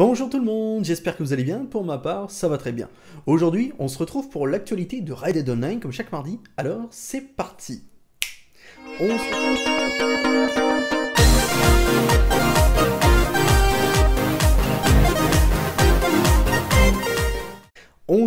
Bonjour tout le monde, j'espère que vous allez bien, pour ma part ça va très bien. Aujourd'hui on se retrouve pour l'actualité de Raid Online comme chaque mardi, alors c'est parti On se retrouve...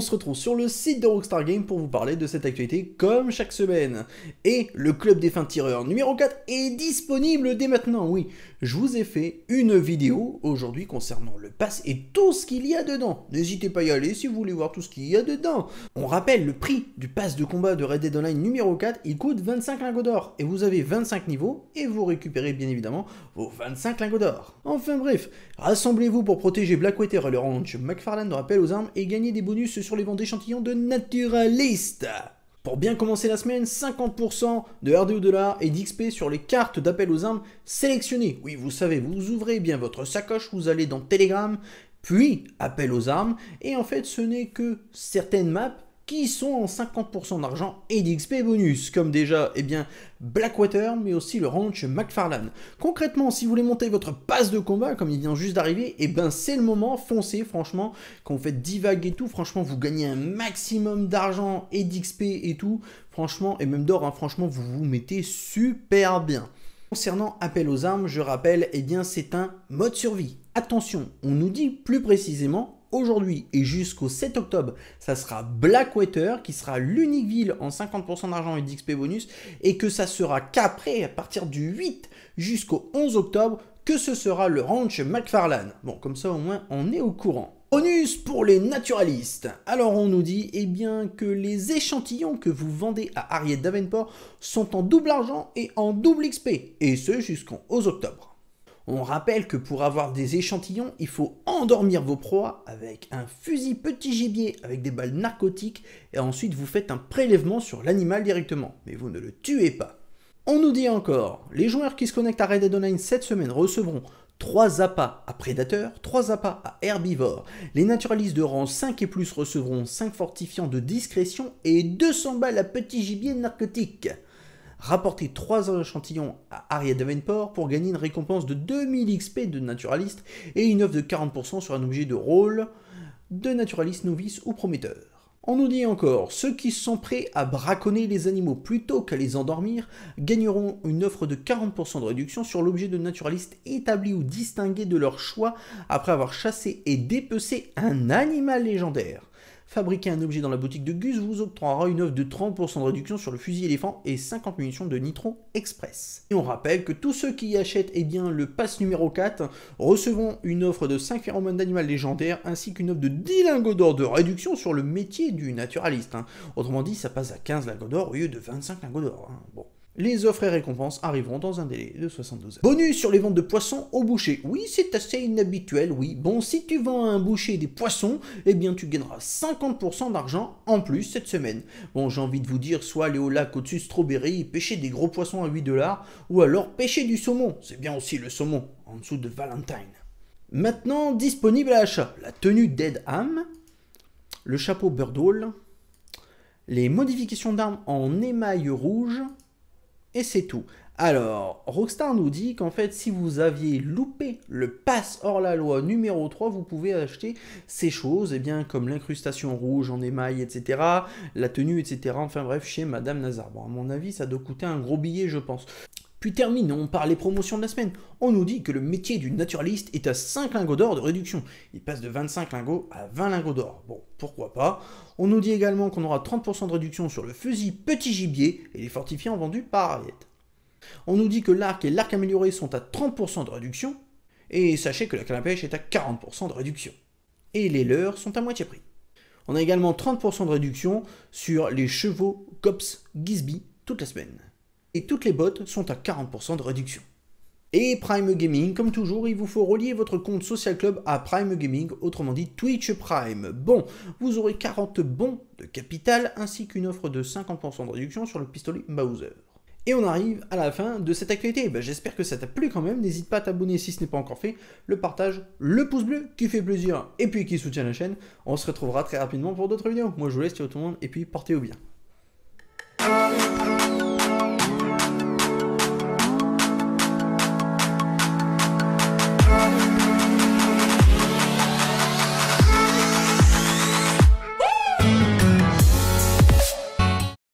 se retrouve sur le site de Rockstar Games pour vous parler de cette actualité comme chaque semaine. Et le club des fins tireurs numéro 4 est disponible dès maintenant, oui. Je vous ai fait une vidéo aujourd'hui concernant le pass et tout ce qu'il y a dedans. N'hésitez pas à y aller si vous voulez voir tout ce qu'il y a dedans. On rappelle le prix du pass de combat de Red Dead Online numéro 4, il coûte 25 lingots d'or et vous avez 25 niveaux et vous récupérez bien évidemment vos 25 lingots d'or. Enfin bref, rassemblez-vous pour protéger Blackwater et le ranch. McFarlane rappel aux armes et gagner des bonus sur les ventes d'échantillons de Naturalist. Pour bien commencer la semaine, 50% de RDO de et d'XP sur les cartes d'appel aux armes sélectionnées. Oui, vous savez, vous ouvrez bien votre sacoche, vous allez dans Telegram, puis appel aux armes, et en fait ce n'est que certaines maps sont en 50% d'argent et d'XP bonus, comme déjà et eh bien, Blackwater, mais aussi le ranch McFarlane. Concrètement, si vous voulez monter votre passe de combat, comme il vient juste d'arriver, et eh ben c'est le moment, foncez, franchement, quand vous faites 10 vagues et tout, franchement, vous gagnez un maximum d'argent et d'XP et tout, franchement, et même d'or, hein, franchement, vous vous mettez super bien. Concernant appel aux armes, je rappelle, et eh bien c'est un mode survie. Attention, on nous dit plus précisément aujourd'hui et jusqu'au 7 octobre, ça sera Blackwater qui sera l'unique ville en 50% d'argent et d'XP bonus et que ça sera qu'après, à partir du 8 jusqu'au 11 octobre, que ce sera le ranch McFarlane. Bon, comme ça au moins on est au courant. Bonus pour les naturalistes. Alors on nous dit eh bien, que les échantillons que vous vendez à Harriet Davenport sont en double argent et en double XP, et ce jusqu'en 11 octobre. On rappelle que pour avoir des échantillons, il faut endormir vos proies avec un fusil petit gibier avec des balles narcotiques et ensuite vous faites un prélèvement sur l'animal directement, mais vous ne le tuez pas. On nous dit encore, les joueurs qui se connectent à Red Dead Online cette semaine recevront 3 appâts à prédateurs, 3 appâts à herbivores. Les naturalistes de rang 5 et plus recevront 5 fortifiants de discrétion et 200 balles à petit gibier narcotique rapporter 3 échantillons à Ariadne Davenport pour gagner une récompense de 2000 XP de naturaliste et une offre de 40% sur un objet de rôle de naturaliste novice ou prometteur. On nous dit encore, ceux qui sont prêts à braconner les animaux plutôt qu'à les endormir gagneront une offre de 40% de réduction sur l'objet de naturaliste établi ou distingué de leur choix après avoir chassé et dépecé un animal légendaire. Fabriquer un objet dans la boutique de Gus vous octroiera une offre de 30% de réduction sur le fusil éléphant et 50 munitions de Nitro Express. Et on rappelle que tous ceux qui achètent eh bien, le pass numéro 4 recevront une offre de 5 phéromones d'animal légendaire ainsi qu'une offre de 10 lingots d'or de réduction sur le métier du naturaliste. Hein. Autrement dit, ça passe à 15 lingots d'or au lieu de 25 lingots d'or. Hein. Bon. Les offres et récompenses arriveront dans un délai de 72 heures. Bonus sur les ventes de poissons au boucher. Oui, c'est assez inhabituel, oui. Bon, si tu vends à un boucher des poissons, eh bien tu gagneras 50% d'argent en plus cette semaine. Bon, j'ai envie de vous dire, soit aller au lac au-dessus Strawberry et pêcher des gros poissons à 8 dollars, ou alors pêcher du saumon. C'est bien aussi le saumon, en dessous de Valentine. Maintenant, disponible à l'achat, la tenue Dead Ham, le chapeau Birdhall, les modifications d'armes en émail rouge, et c'est tout. Alors, Rockstar nous dit qu'en fait, si vous aviez loupé le pass hors la loi numéro 3, vous pouvez acheter ces choses, eh bien, comme l'incrustation rouge en émail, etc., la tenue, etc., enfin bref, chez Madame Nazar. Bon, à mon avis, ça doit coûter un gros billet, je pense. Puis terminons par les promotions de la semaine. On nous dit que le métier du naturaliste est à 5 lingots d'or de réduction. Il passe de 25 lingots à 20 lingots d'or. Bon, pourquoi pas. On nous dit également qu'on aura 30% de réduction sur le fusil petit gibier et les fortifiants vendus par Ariette. On nous dit que l'arc et l'arc amélioré sont à 30% de réduction, et sachez que la canne pêche est à 40% de réduction. Et les leurs sont à moitié prix. On a également 30% de réduction sur les chevaux Cops Gisby toute la semaine et toutes les bottes sont à 40% de réduction. Et Prime Gaming, comme toujours, il vous faut relier votre compte Social Club à Prime Gaming, autrement dit Twitch Prime. Bon, vous aurez 40 bons de capital ainsi qu'une offre de 50% de réduction sur le pistolet Bowser. Et on arrive à la fin de cette actualité. Bah, j'espère que ça t'a plu quand même. N'hésite pas à t'abonner si ce n'est pas encore fait. Le partage, le pouce bleu qui fait plaisir et puis qui soutient la chaîne. On se retrouvera très rapidement pour d'autres vidéos. Moi je vous laisse, ciao tout le monde et puis portez-vous bien.